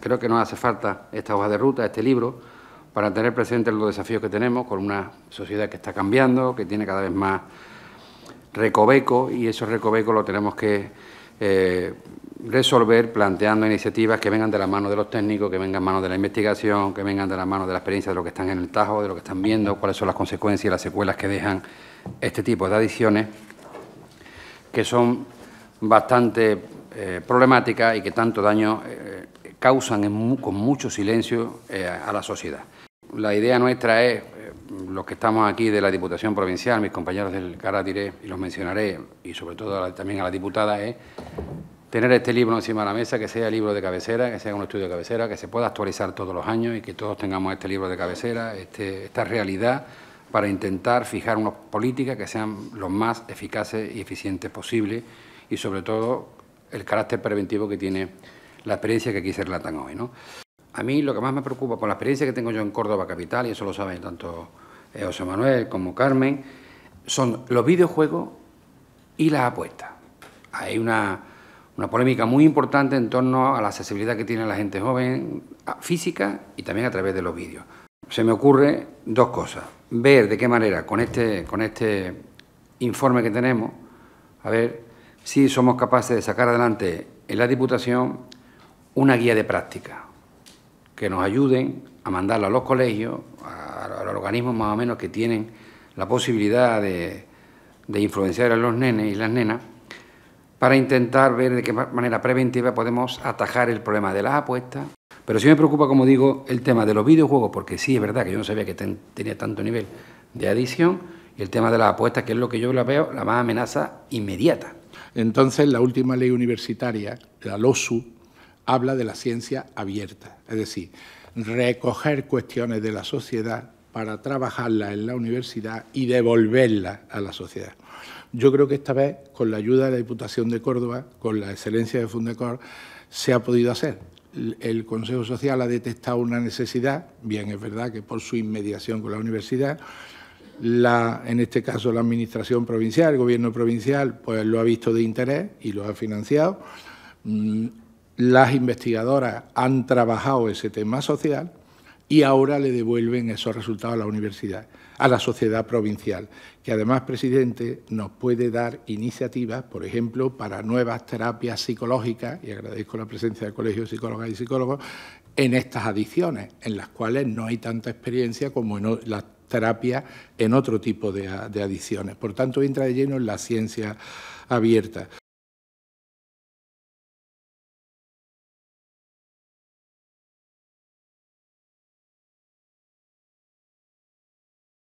Creo que nos hace falta esta hoja de ruta, este libro, para tener presentes los desafíos que tenemos con una sociedad que está cambiando, que tiene cada vez más recoveco y esos recovecos lo tenemos que eh, resolver planteando iniciativas que vengan de la mano de los técnicos, que vengan de la de la investigación, que vengan de la mano de la experiencia de los que están en el tajo, de lo que están viendo, cuáles son las consecuencias y las secuelas que dejan este tipo de adiciones, que son bastante eh, problemáticas y que tanto daño eh, causan con mucho silencio eh, a la sociedad. La idea nuestra es, eh, los que estamos aquí de la Diputación Provincial, mis compañeros del Caratiré, y los mencionaré, y sobre todo también a la diputada, es tener este libro encima de la mesa, que sea libro de cabecera, que sea un estudio de cabecera, que se pueda actualizar todos los años y que todos tengamos este libro de cabecera, este, esta realidad para intentar fijar unas políticas que sean lo más eficaces y eficientes posible y sobre todo el carácter preventivo que tiene la experiencia que aquí se relatan hoy. ¿no? A mí lo que más me preocupa por la experiencia que tengo yo en Córdoba Capital, y eso lo saben tanto eh, José Manuel como Carmen, son los videojuegos y las apuestas. Hay una, una polémica muy importante en torno a la accesibilidad que tiene la gente joven, física y también a través de los vídeos. Se me ocurre dos cosas. Ver de qué manera con este, con este informe que tenemos, a ver si somos capaces de sacar adelante en la Diputación una guía de práctica que nos ayuden a mandarla a los colegios, a, los organismos más o menos que tienen la posibilidad de, influenciar a los nenes y las nenas, para intentar ver de qué manera preventiva podemos atajar el problema de las apuestas. Pero sí me preocupa, como digo, el tema de los videojuegos, porque sí es verdad que yo no sabía que tenía tanto nivel de adicción, y el tema de las apuestas, que es lo que yo la veo, la más amenaza inmediata. Entonces, la última ley universitaria, la LOSU, habla de la ciencia abierta, es decir, recoger cuestiones de la sociedad para trabajarlas en la universidad y devolverlas a la sociedad. Yo creo que esta vez, con la ayuda de la Diputación de Córdoba, con la excelencia de Fundecor, se ha podido hacer. El Consejo Social ha detectado una necesidad, bien es verdad que por su inmediación con la universidad, en este caso la Administración Provincial, el Gobierno Provincial, pues lo ha visto de interés y lo ha financiado. Mm, las investigadoras han trabajado ese tema social y ahora le devuelven esos resultados a la universidad, a la sociedad provincial, que además, presidente, nos puede dar iniciativas, por ejemplo, para nuevas terapias psicológicas, y agradezco la presencia del Colegio de Psicólogas y Psicólogos, en estas adicciones, en las cuales no hay tanta experiencia como en las terapias en otro tipo de, adicciones. Por tanto, entra de lleno en la ciencia abierta.